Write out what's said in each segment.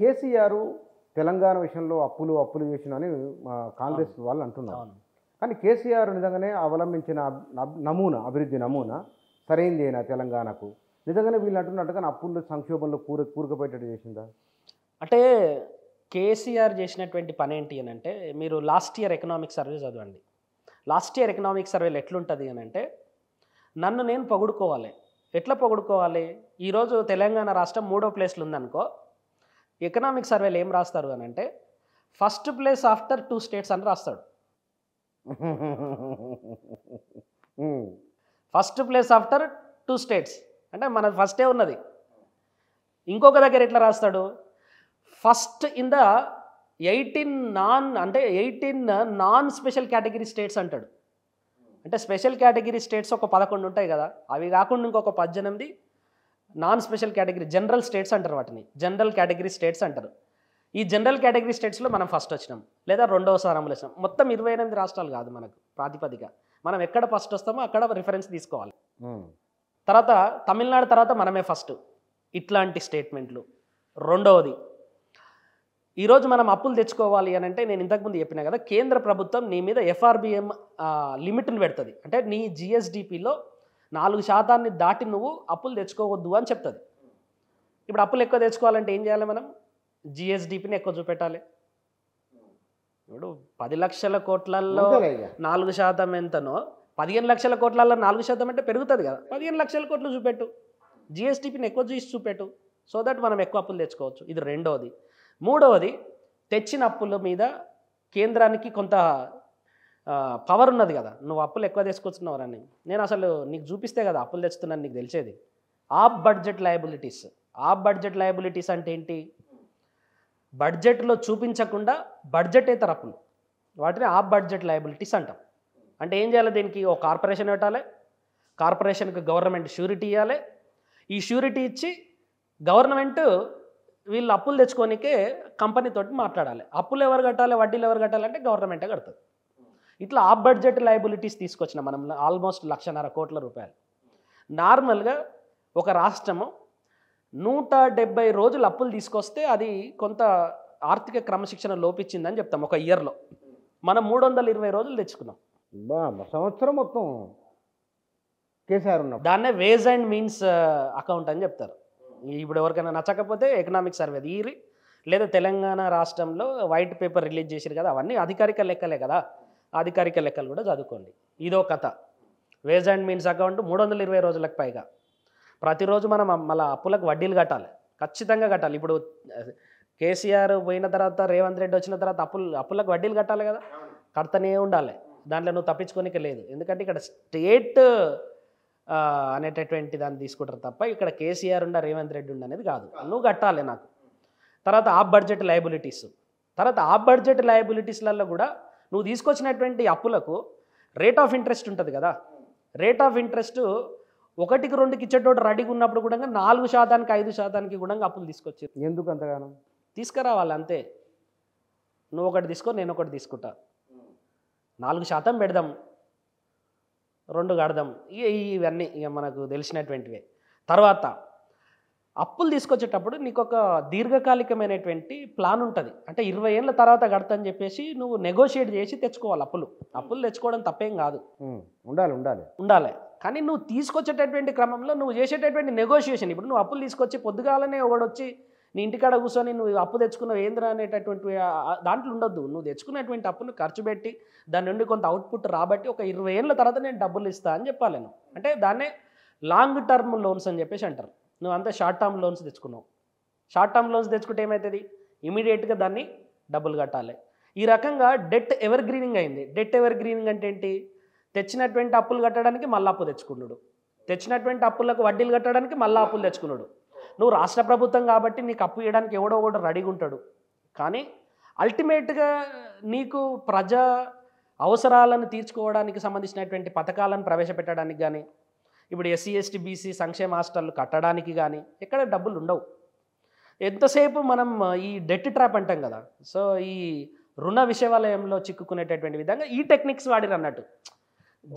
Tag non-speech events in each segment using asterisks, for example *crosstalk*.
కేసీఆర్ తెలంగాణ విషయంలో అప్పులు అప్పులు చేసిన అని కాంగ్రెస్ వాళ్ళు అంటున్నారు కానీ కేసీఆర్ నిజంగానే అవలంబించిన నమూనా అభివృద్ధి నమూనా సరైందేనా తెలంగాణకు నిజంగానే వీళ్ళు అంటున్నట్టు కానీ అప్పుల్లో సంక్షోభంలో కూర కూరకపోయేటట్టు చేసిందా అంటే కేసీఆర్ చేసినటువంటి పని ఏంటి అని అంటే మీరు లాస్ట్ ఇయర్ ఎకనామిక్ సర్వే చదవండి లాస్ట్ ఇయర్ ఎకనామిక్ సర్వేలు ఎట్లుంటుంది అని అంటే నన్ను నేను పొగుడుకోవాలి ఎట్లా పొగుడుకోవాలి ఈరోజు తెలంగాణ రాష్ట్రం మూడో ప్లేస్లో ఉందనుకో ఎకనామిక్ సర్వేలు ఏం రాస్తారు అని అంటే first place after two states అని రాస్తాడు first place after two states అంటే మన ఫస్టే ఉన్నది ఇంకొక దగ్గర ఎట్లా రాస్తాడు first in the eighteen non అంటే eighteen non special category states అంటాడు అంటే స్పెషల్ కేటగిరీ స్టేట్స్ ఒక పదకొండు ఉంటాయి కదా అవి కాకుండా ఇంకొక పద్దెనిమిది non special category general states అంటారు వాటిని జనరల్ కేటగిరీ స్టేట్స్ అంటారు ఈ జనరల్ కేటగిరీ స్టేట్స్లో మనం ఫస్ట్ వచ్చినాం లేదా రెండవ స్థానంలో వచ్చినాం మొత్తం ఇరవై ఎనిమిది రాష్ట్రాలు కాదు మనకు ప్రాతిపదిక మనం ఎక్కడ ఫస్ట్ వస్తామో అక్కడ రిఫరెన్స్ తీసుకోవాలి తర్వాత తమిళనాడు తర్వాత మనమే ఫస్ట్ ఇట్లాంటి స్టేట్మెంట్లు రెండవది ఈరోజు మనం అప్పులు తెచ్చుకోవాలి అని అంటే నేను ఇంతకుముందు చెప్పినా కదా కేంద్ర ప్రభుత్వం నీ మీద ఎఫ్ఆర్బిఎం లిమిట్ని పెడుతుంది అంటే నీ జిఎస్డిపిలో నాలుగు శాతాన్ని దాటి నువ్వు అప్పులు తెచ్చుకోవద్దు అని చెప్తుంది ఇప్పుడు అప్పులు ఎక్కువ తెచ్చుకోవాలంటే ఏం చేయాలి మనం జిఎస్డిపిని ఎక్కువ చూపెట్టాలి ఇప్పుడు పది లక్షల కోట్లలో నాలుగు శాతం ఎంతనో పదిహేను లక్షల కోట్లలో నాలుగు శాతం అంటే పెరుగుతుంది కదా పదిహేను లక్షల కోట్లు చూపెట్టు జిఎస్డిపిని ఎక్కువ చూసి చూపెట్టు సో దట్ మనం ఎక్కువ అప్పులు తెచ్చుకోవచ్చు ఇది రెండవది మూడవది తెచ్చిన అప్పుల మీద కేంద్రానికి కొంత పవర్ ఉన్నది కదా నువ్వు అప్పులు ఎక్కువ తీసుకొచ్చున్నావరని నేను అసలు నీకు చూపిస్తే కదా అప్పులు తెచ్చుతున్నాను నీకు తెలిసేది off budget liabilities off budget liabilities అంటే ఏంటి బడ్జెట్లో చూపించకుండా బడ్జెట్ అయితే అప్పులు వాటిని ఆఫ్ బడ్జెట్ లయబిలిటీస్ అంటాం అంటే ఏం చేయాలి దీనికి ఓ కార్పొరేషన్ పెట్టాలి కార్పొరేషన్కి గవర్నమెంట్ షూరిటీ ఇవ్వాలి ఈ షూరిటీ ఇచ్చి గవర్నమెంట్ వీళ్ళు అప్పులు తెచ్చుకోనికే కంపెనీతో మాట్లాడాలి అప్పులు ఎవరు కట్టాలి వడ్డీలు ఎవరు కట్టాలంటే గవర్నమెంటే కడుతుంది ఇట్లా ఆ బడ్జెట్ లయబిలిటీస్ తీసుకొచ్చిన మనం ఆల్మోస్ట్ లక్షన్నర కోట్ల రూపాయలు నార్మల్గా ఒక రాష్ట్రము నూట డెబ్బై రోజులు అప్పులు తీసుకొస్తే అది కొంత ఆర్థిక క్రమశిక్షణ లోపించిందని చెప్తాం ఒక ఇయర్లో మనం మూడు వందల ఇరవై రోజులు తెచ్చుకున్నాం సంవత్సరం మొత్తం కేసీఆర్ ఉన్నాం దాన్నే వేజ్ అండ్ మీన్స్ అకౌంట్ అని చెప్తారు ఇప్పుడు ఎవరికైనా నచ్చకపోతే ఎకనామిక్ సర్వే తీరి లేదా తెలంగాణ రాష్ట్రంలో వైట్ పేపర్ రిలీజ్ చేశారు కదా అవన్నీ అధికారిక లెక్కలే కదా అధికారిక లెక్కలు కూడా చదువుకోండి ఇదో కథ వేజ్ అండ్ మీన్స్ అకౌంట్ మూడు వందల ఇరవై రోజులకు పైగా ప్రతిరోజు మనం మళ్ళీ అప్పులకు వడ్డీలు కట్టాలి ఖచ్చితంగా కట్టాలి ఇప్పుడు కేసీఆర్ పోయిన తర్వాత రేవంత్ రెడ్డి వచ్చిన తర్వాత అప్పులు అప్పులకు వడ్డీలు కట్టాలి కదా కడతనే ఉండాలి దాంట్లో నువ్వు తప్పించుకోనిక లేదు ఎందుకంటే ఇక్కడ స్టేట్ అనేటటువంటి దాన్ని తీసుకుంటారు తప్ప ఇక్కడ కేసీఆర్ ఉండ రేవంత్ రెడ్డి ఉండ అనేది కాదు నువ్వు కట్టాలి నాకు తర్వాత ఆఫ్ బడ్జెట్ లయబిలిటీస్ తర్వాత ఆఫ్ బడ్జెట్ లయబిలిటీస్లలో కూడా నువ్వు తీసుకొచ్చినటువంటి అప్పులకు రేట్ ఆఫ్ ఇంట్రెస్ట్ ఉంటుంది కదా రేట్ ఆఫ్ ఇంట్రెస్ట్ ఒకటికి రెండుకి ఇచ్చేటోటి రెడీగా ఉన్నప్పుడు కూడా నాలుగు శాతానికి ఐదు శాతానికి కూడా అప్పులు తీసుకొచ్చి ఎందుకు అంతగానం తీసుకురావాలి అంతే నువ్వు ఒకటి తీసుకో నేను ఒకటి తీసుకుంటా నాలుగు శాతం పెడదాం రెండు కడదాం ఇవన్నీ ఇక మనకు తెలిసినటువంటివే తర్వాత అప్పులు తీసుకొచ్చేటప్పుడు నీకు ఒక దీర్ఘకాలికమైనటువంటి ప్లాన్ ఉంటుంది అంటే ఇరవై ఏళ్ళ తర్వాత కడతని చెప్పేసి నువ్వు నెగోషియేట్ చేసి తెచ్చుకోవాలి అప్పులు అప్పులు తెచ్చుకోవడం తప్పేం కాదు ఉండాలి ఉండాలి ఉండాలి కానీ నువ్వు తీసుకొచ్చేటటువంటి క్రమంలో నువ్వు చేసేటటువంటి నెగోషియేషన్ ఇప్పుడు నువ్వు అప్పులు తీసుకొచ్చి పొద్దుగాలనే ఒకడొచ్చి నీ ఇంటికాడ కూర్చొని నువ్వు అప్పు తెచ్చుకున్నావు ఏంద్ర అనేటటువంటి దాంట్లో ఉండొద్దు నువ్వు తెచ్చుకున్నటువంటి అప్పును ఖర్చు పెట్టి దాని నుండి కొంత అవుట్పుట్ రాబట్టి ఒక ఇరవై ఏళ్ళ తర్వాత నేను డబ్బులు ఇస్తా అని చెప్పాలి అంటే దాన్నే లాంగ్ టర్మ్ లోన్స్ అని చెప్పేసి అంటారు నువ్వు అంతా షార్ట్ టర్మ్ లోన్స్ తెచ్చుకున్నావు షార్ట్ టర్మ్ లోన్స్ తెచ్చుకుంటే ఏమవుతుంది ఇమీడియట్గా దాన్ని డబ్బులు కట్టాలి ఈ రకంగా డెట్ ఎవర్ గ్రీనింగ్ అయింది డెట్ ఎవర్ గ్రీనింగ్ అంటే ఏంటి తెచ్చినటువంటి అప్పులు కట్టడానికి మళ్ళీ అప్పు తెచ్చుకున్నాడు తెచ్చినటువంటి అప్పులకు వడ్డీలు కట్టడానికి మళ్ళా అప్పులు తెచ్చుకున్నాడు నువ్వు రాష్ట్ర ప్రభుత్వం కాబట్టి నీకు అప్పు ఇవ్వడానికి ఎవడో కూడా రెడీగా ఉంటాడు కానీ అల్టిమేట్గా నీకు ప్రజా అవసరాలను తీర్చుకోవడానికి సంబంధించినటువంటి పథకాలను ప్రవేశపెట్టడానికి కానీ ఇప్పుడు ఎస్సీ ఎస్టీ బీసీ సంక్షేమ హాస్టళ్ళు కట్టడానికి కానీ ఎక్కడ డబ్బులు ఉండవు ఎంతసేపు మనం ఈ డెట్ ట్రాప్ అంటాం కదా సో ఈ రుణ విషయవాలయంలో చిక్కుకునేటటువంటి విధంగా ఈ టెక్నిక్స్ వాడిన అన్నట్టు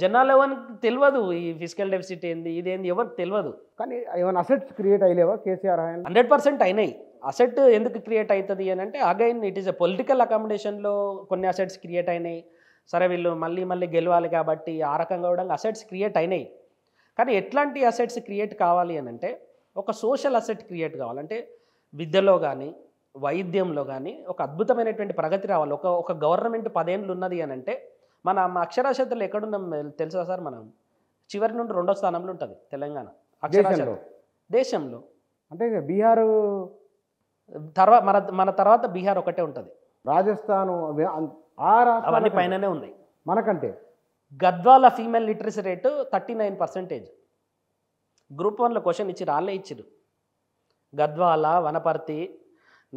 జనాలు ఎవరికి తెలియదు ఈ ఫిజికల్ డెఫిసిట్ ఏంది ఇదేంది ఎవరికి తెలియదు కానీ ఏమైనా అసెట్స్ క్రియేట్ అయ్యలేవా కేసీఆర్ హండ్రెడ్ పర్సెంట్ అయినాయి అసెట్ ఎందుకు క్రియేట్ అవుతుంది అని అంటే again it is a political అకామిడేషన్లో కొన్ని అసెట్స్ క్రియేట్ అయినాయి సరే వీళ్ళు మళ్ళీ మళ్ళీ గెలవాలి కాబట్టి ఆ రకంగా కూడా అసెట్స్ క్రియేట్ అయినాయి కానీ ఎట్లాంటి అసెట్స్ క్రియేట్ కావాలి అని అంటే ఒక సోషల్ అసెట్ క్రియేట్ కావాలంటే విద్యలో కానీ వైద్యంలో కానీ ఒక అద్భుతమైనటువంటి ప్రగతి రావాలి ఒక ఒక గవర్నమెంట్ పదేళ్ళు ఉన్నది అని అంటే మన అక్షరాస్యతలు ఎక్కడున్నాం తెలుసా సార్ మనం చివరి నుండి రెండో స్థానంలో ఉంటుంది తెలంగాణ అక్షరాస్యత దేశంలో అంటే బీహార్ తర్వాత మన మన తర్వాత బీహార్ ఒకటే ఉంటుంది రాజస్థాన్ అవన్నీ పైననే ఉన్నాయి మనకంటే Gadwal female literacy rate thirty nine percentage group వన్లో క్వశ్చన్ ఇచ్చి రాళ్ళే ఇచ్చారు గద్వాల వనపర్తి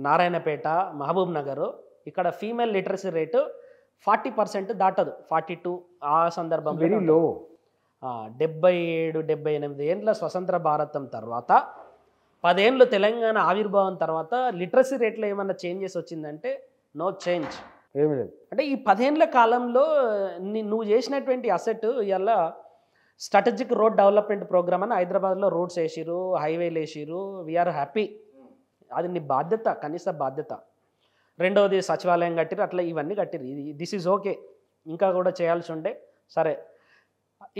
నారాయణపేట మహబూబ్ నగరు ఇక్కడ female literacy rate forty percent దాటదు ఫార్టీ టూ ఆ సందర్భంలో డెబ్బై ఏడు డెబ్బై ఎనిమిది ఏండ్ల స్వతంత్ర భారతం తర్వాత పదేళ్ళు తెలంగాణ ఆవిర్భావం తర్వాత లిటరసీ రేట్లో ఏమన్నా చేంజెస్ వచ్చిందంటే నో చేంజ్ ఏమి లేదు అంటే ఈ పదేళ్ల కాలంలో నువ్వు చేసినటువంటి అసెట్ ఇవాళ స్ట్రాటజిక్ రోడ్ డెవలప్మెంట్ ప్రోగ్రామ్ అని హైదరాబాద్లో రోడ్స్ వేసిరు హైవేలు వేసిరు వీఆర్ హ్యాపీ అది నీ బాధ్యత కనీస బాధ్యత రెండవది సచివాలయం కట్టిరు అట్లా ఇవన్నీ కట్టిరు ఇది దిస్ ఈజ్ ఓకే ఇంకా కూడా చేయాల్సి ఉండే సరే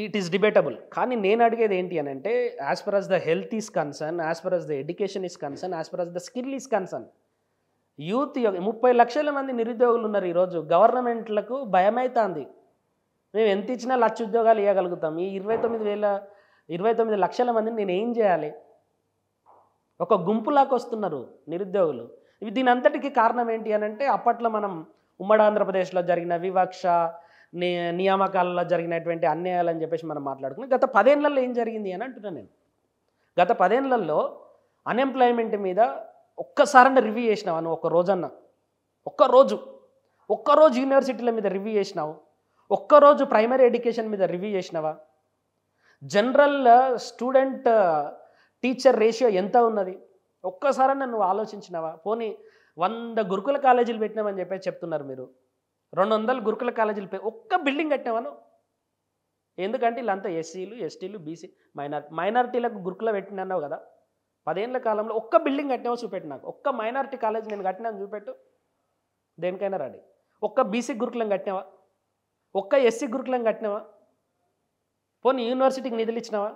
ఇట్ ఈస్ డిబేటబుల్ కానీ నేను అడిగేది ఏంటి అని అంటే as per us the health is concern as per us the education is concern as per us the skill is concern youth ముప్పై లక్షల మంది నిరుద్యోగులు ఉన్నారు ఈరోజు గవర్నమెంట్లకు భయమవుతుంది మేము ఎంత ఇచ్చినా లక్ష ఉద్యోగాలు ఇవ్వగలుగుతాం ఈ ఇరవై తొమ్మిది వేల ఇరవై తొమ్మిది లక్షల మందిని నేను ఏం చేయాలి ఒక గుంపులాగా వస్తున్నారు నిరుద్యోగులు దీని అంతటికీ కారణం ఏంటి అని అంటే అప్పట్లో మనం ఉమ్మడి ఆంధ్రప్రదేశ్లో జరిగిన వివక్ష నియామకాలలో జరిగినటువంటి అని చెప్పేసి మనం మాట్లాడుకుని గత పదేళ్లలో ఏం జరిగింది అని అంటున్నాను నేను గత పదేళ్లలో అన్ఎంప్లాయ్మెంట్ మీద ఒక్కసారన్నా రివ్యూ చేసినావా నువ్వు ఒక రోజన్న ఒక్కరోజు ఒక్కరోజు యూనివర్సిటీల మీద రివ్యూ చేసినావు ఒక్కరోజు ప్రైమరీ ఎడ్యుకేషన్ మీద రివ్యూ చేసినావా జనరల్ స్టూడెంట్ టీచర్ రేషియో ఎంత ఉన్నది ఒక్కసారన్నా నువ్వు ఆలోచించినావా పోనీ వంద గురుకుల కాలేజీలు పెట్టినావని చెప్పేసి చెప్తున్నారు మీరు రెండు వందల గురుకుల కాలేజీలు ఒక్క బిల్డింగ్ కట్టినావాను ఎందుకంటే వీళ్ళంతా ఎస్సీలు ఎస్టీలు బీసీ మైనార్ మైనారిటీలకు గురుకుల పెట్టినన్నావు కదా పదేళ్ల కాలంలో ఒక్క బిల్డింగ్ కట్టినామో చూపెట్టు నాకు ఒక్క మైనారిటీ కాలేజ్ నేను కట్టినాను చూపెట్టు దేనికైనా రాడి ఒక్క బీసీ గురుకులం కట్టినావా ఒక్క ఎస్సీ గురుకులం కట్టినావా పోనీ యూనివర్సిటీకి నిధులు ఇచ్చినావా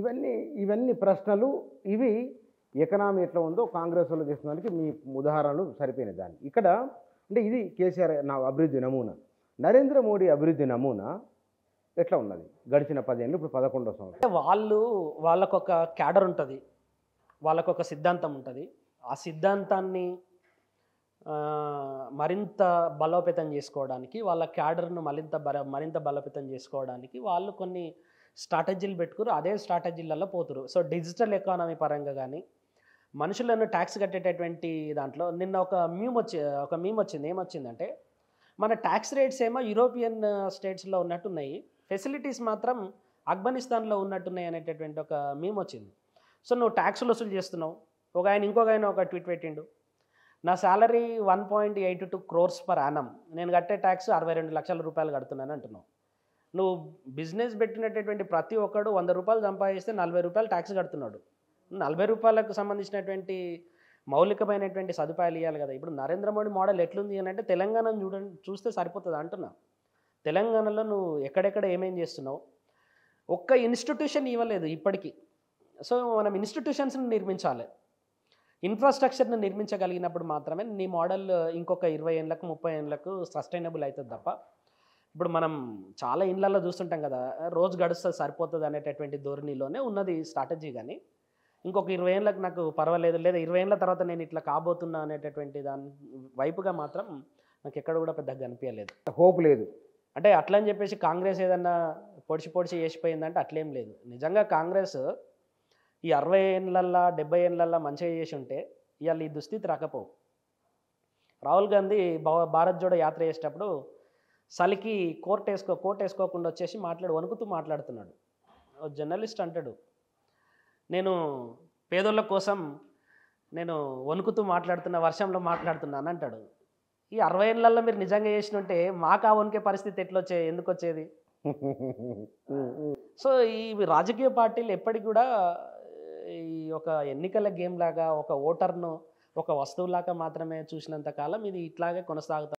ఇవన్నీ ఇవన్నీ ప్రశ్నలు ఇవి ఎకనామీ ఎట్లా ఉందో కాంగ్రెస్ వాళ్ళు చేసిన దానికి మీ ఉదాహరణలు సరిపోయిన దాన్ని ఇక్కడ అంటే ఇది కేసీఆర్ నా అభివృద్ధి నమూనా నరేంద్ర మోడీ అభివృద్ధి నమూనా ఎట్లా ఉన్నది గడిచిన పదేళ్ళు ఇప్పుడు పదకొండో సంవత్సరం వాళ్ళు వాళ్ళకొక క్యాడర్ ఉంటుంది వాళ్ళకు ఒక సిద్ధాంతం ఉంటుంది ఆ సిద్ధాంతాన్ని మరింత బలోపేతం చేసుకోవడానికి వాళ్ళ క్యాడర్ను మరింత బల మరింత బలోపేతం చేసుకోవడానికి వాళ్ళు కొన్ని స్ట్రాటజీలు పెట్టుకురు అదే స్ట్రాటజీలలో పోతురు సో డిజిటల్ ఎకానమీ పరంగా కానీ మనుషులను ట్యాక్స్ కట్టేటటువంటి దాంట్లో నిన్న ఒక మ్యూమ్ వచ్చి ఒక మీమ్ వచ్చింది ఏమొచ్చిందంటే మన ట్యాక్స్ రేట్స్ ఏమో యూరోపియన్ స్టేట్స్లో ఉన్నట్టున్నాయి ఫెసిలిటీస్ మాత్రం ఆఫ్ఘనిస్తాన్లో ఉన్నట్టున్నాయి అనేటటువంటి ఒక మీమ్ వచ్చింది సో నువ్వు ట్యాక్సులు వసూలు చేస్తున్నావు ఒక ఆయన ఇంకొక ఆయన ఒక ట్వీట్ పెట్టిండు నా salary one point eight two crores per annum నేను కట్టే ట్యాక్స్ అరవై రెండు లక్షల రూపాయలు కడుతున్నాను అంటున్నావు నువ్వు బిజినెస్ పెట్టినటువంటి ప్రతి ఒక్కడు వంద రూపాయలు సంపాదిస్తే నలభై రూపాయలు ట్యాక్స్ కడుతున్నాడు నలభై రూపాయలకు సంబంధించినటువంటి మౌలికమైనటువంటి సదుపాయాలు ఇవ్వాలి కదా ఇప్పుడు నరేంద్ర మోడీ మోడల్ ఎట్లుంది అని అంటే తెలంగాణను చూడండి చూస్తే సరిపోతుంది అంటున్నా తెలంగాణలో నువ్వు ఎక్కడెక్కడ ఏమేం చేస్తున్నావు ఒక్క ఇన్స్టిట్యూషన్ ఇవ్వలేదు ఇప్పటికీ సో మనం ఇన్స్టిట్యూషన్స్ని నిర్మించాలి ఇన్ఫ్రాస్ట్రక్చర్ని నిర్మించగలిగినప్పుడు మాత్రమే నీ మోడల్ ఇంకొక ఇరవై ఏళ్ళకు ముప్పై ఏళ్ళకు సస్టైనబుల్ అవుతుంది తప్ప ఇప్పుడు మనం చాలా ఇండ్లలో చూస్తుంటాం కదా రోజు గడుస్తుంది సరిపోతుంది అనేటటువంటి ధోరణిలోనే ఉన్నది స్ట్రాటజీ కానీ ఇంకొక ఇరవై ఏళ్ళకి నాకు పర్వాలేదు లేదా ఇరవై ఏళ్ళ తర్వాత నేను ఇట్లా కాబోతున్నా అనేటటువంటి దాని వైపుగా మాత్రం నాకు ఎక్కడ కూడా పెద్దగా కనిపించలేదు హోప్ లేదు అంటే అట్లని చెప్పేసి కాంగ్రెస్ ఏదన్నా పొడిచి పొడిచి వేసిపోయిందంటే అట్లేం లేదు నిజంగా కాంగ్రెస్ ఈ అరవై ఏళ్ళల్లా డెబ్బై ఏళ్ళల్లా మంచిగా చేసి ఉంటే ఇవాళ ఈ దుస్థితి రాకపోవు రాహుల్ గాంధీ భారత్ జోడో యాత్ర చేసేటప్పుడు చలికి కోర్ట్ వేసుకో కోర్ట్ వేసుకోకుండా వచ్చేసి మాట్లాడు వణుకుతూ మాట్లాడుతున్నాడు జర్నలిస్ట్ అంటాడు నేను పేదోళ్ళ కోసం నేను వణుకుతూ మాట్లాడుతున్నా వర్షంలో మాట్లాడుతున్నాను అంటాడు ఈ అరవై ఏళ్ళల్లో మీరు నిజంగా ఉంటే మాకు ఆ వణికే పరిస్థితి ఎట్లొచ్చే ఎందుకు వచ్చేది *laughs* సో ఈ రాజకీయ పార్టీలు ఎప్పటికి కూడా ఈ ఒక ఎన్నికల గేమ్ లాగా ఒక ఓటర్ను ఒక వస్తువులాగా మాత్రమే చూసినంత కాలం ఇది ఇట్లాగే కొనసాగుతుంది